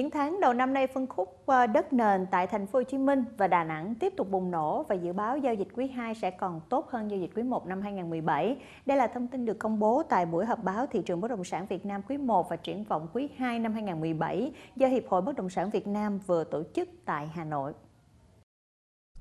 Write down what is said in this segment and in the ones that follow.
Những tháng đầu năm nay, phân khúc ờ, đất nền tại thành phố Hồ Chí Minh và Đà Nẵng tiếp tục bùng nổ và dự báo giao dịch quý 2 sẽ còn tốt hơn giao dịch quý 1 năm 2017. Đây là thông tin được công bố tại buổi họp báo thị trường bất động sản Việt Nam quý 1 và triển vọng quý 2 năm 2017 do Hiệp hội Bất động sản Việt Nam vừa tổ chức tại Hà Nội.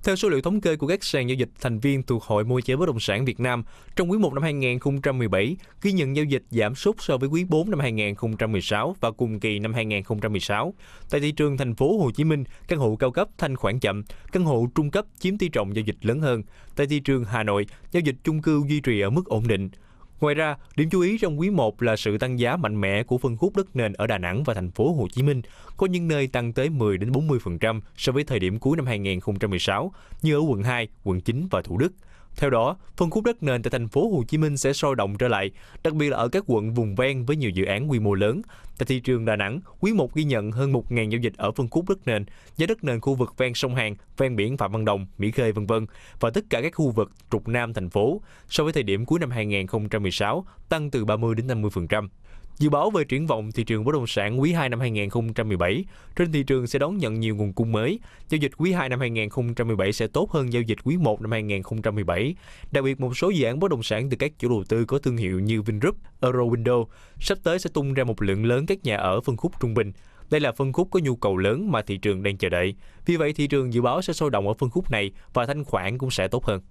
Theo số liệu thống kê của các sàn giao dịch thành viên thuộc Hội Môi giới Bất động sản Việt Nam, trong quý 1 năm 2017, ghi nhận giao dịch giảm sút so với quý 4 năm 2016 và cùng kỳ năm 2016. Tại thị trường thành phố Hồ Chí Minh, căn hộ cao cấp thanh khoản chậm, căn hộ trung cấp chiếm tỷ trọng giao dịch lớn hơn. Tại thị trường Hà Nội, giao dịch chung cư duy trì ở mức ổn định. Ngoài ra, điểm chú ý trong quý 1 là sự tăng giá mạnh mẽ của phân khúc đất nền ở Đà Nẵng và thành phố Hồ Chí Minh, có những nơi tăng tới 10 đến 40% so với thời điểm cuối năm 2016 như ở quận 2, quận 9 và Thủ Đức. Theo đó, phân khúc đất nền tại thành phố Hồ Chí Minh sẽ sôi động trở lại, đặc biệt là ở các quận vùng ven với nhiều dự án quy mô lớn. Tại thị trường Đà Nẵng, quý 1 ghi nhận hơn 1.000 giao dịch ở phân khúc đất nền, giá đất nền khu vực ven sông Hàn, ven biển Phạm Văn Đồng, Mỹ Khê v.v. và tất cả các khu vực trục nam thành phố so với thời điểm cuối năm 2016 tăng từ 30 đến 50%. Dự báo về triển vọng thị trường bất động sản quý 2 năm 2017, trên thị trường sẽ đón nhận nhiều nguồn cung mới. Giao dịch quý 2 năm 2017 sẽ tốt hơn giao dịch quý 1 năm 2017. Đặc biệt một số dự án bất động sản từ các chủ đầu tư có thương hiệu như Vingroup, Eurowindow sắp tới sẽ tung ra một lượng lớn các nhà ở phân khúc trung bình. Đây là phân khúc có nhu cầu lớn mà thị trường đang chờ đợi. Vì vậy thị trường dự báo sẽ sôi động ở phân khúc này và thanh khoản cũng sẽ tốt hơn.